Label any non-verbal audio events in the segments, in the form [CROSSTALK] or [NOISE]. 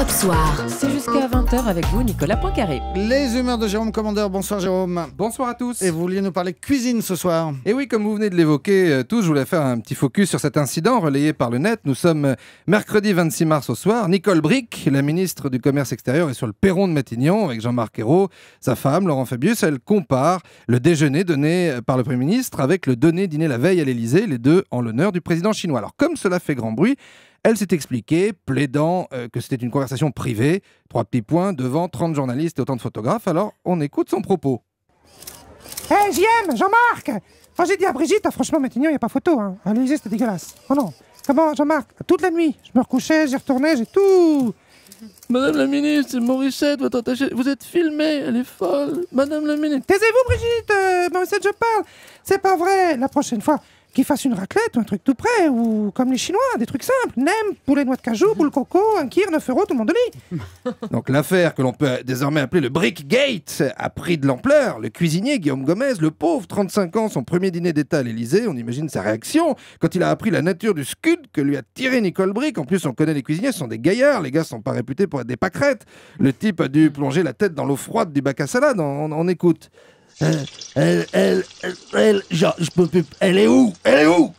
Bonsoir. C'est jusqu'à 20h avec vous, Nicolas Poincaré. Les humeurs de Jérôme Commandeur. Bonsoir, Jérôme. Bonsoir à tous. Et vous vouliez nous parler cuisine ce soir. Et eh oui, comme vous venez de l'évoquer euh, tous, je voulais faire un petit focus sur cet incident relayé par le net. Nous sommes euh, mercredi 26 mars au soir. Nicole Bric, la ministre du Commerce extérieur, est sur le perron de Matignon avec Jean-Marc Ayrault, sa femme, Laurent Fabius. Elle compare le déjeuner donné euh, par le Premier ministre avec le donné dîné la veille à l'Elysée, les deux en l'honneur du président chinois. Alors, comme cela fait grand bruit, elle s'est expliquée, plaidant euh, que c'était une conversation privée, trois petits points, devant 30 journalistes et autant de photographes, alors on écoute son propos. Hé, hey, JM, Jean-Marc Quand j'ai dit à Brigitte, hein, franchement, maintenant, il n'y a pas photo, hein. À c'était dégueulasse. Oh non Comment, Jean-Marc Toute la nuit, je me recouchais, j'y retournais, j'ai tout Madame la ministre, c'est Morissette, votre Vous êtes filmée, elle est folle. Madame la ministre. Taisez-vous, Brigitte euh, Morissette, je parle. C'est pas vrai. La prochaine fois, qu'ils fasse une raclette ou un truc tout près, ou comme les Chinois, des trucs simples. Nem, poulet noix de cajou, boule coco, un kir, 9 euros, tout le monde le lit. [LAUGHS] Donc l'affaire que l'on peut désormais appeler le Brickgate a pris de l'ampleur. Le cuisinier Guillaume Gomez, le pauvre, 35 ans, son premier dîner d'État à l'Élysée, on imagine sa réaction quand il a appris la nature du scud que lui a tiré Nicole Brick. En plus, on connaît les cuisiniers, ce sont des gaillards, les gars sont pas réputés pour être des pâquerettes. Le type a dû plonger la tête dans l'eau froide du bac à salade, on écoute. Elle, elle, elle, elle, je peux plus. Elle est où Elle est où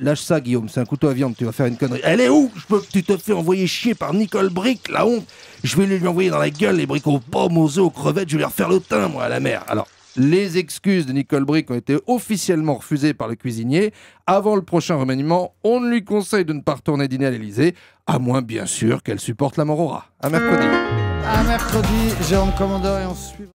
Lâche ça, Guillaume, c'est un couteau à viande, tu vas faire une connerie. Elle est où je peux, Tu te fais envoyer chier par Nicole Brick, la honte. Je vais lui envoyer dans la gueule les briques aux pommes, aux œufs, aux crevettes, je vais lui refaire le teint, moi, à la mer. Alors, les excuses de Nicole Brick ont été officiellement refusées par le cuisinier. Avant le prochain remaniement, on lui conseille de ne pas retourner dîner à l'Elysée, à moins bien sûr qu'elle supporte la morora. À mercredi. À mercredi, un Commandeur, et on se suit.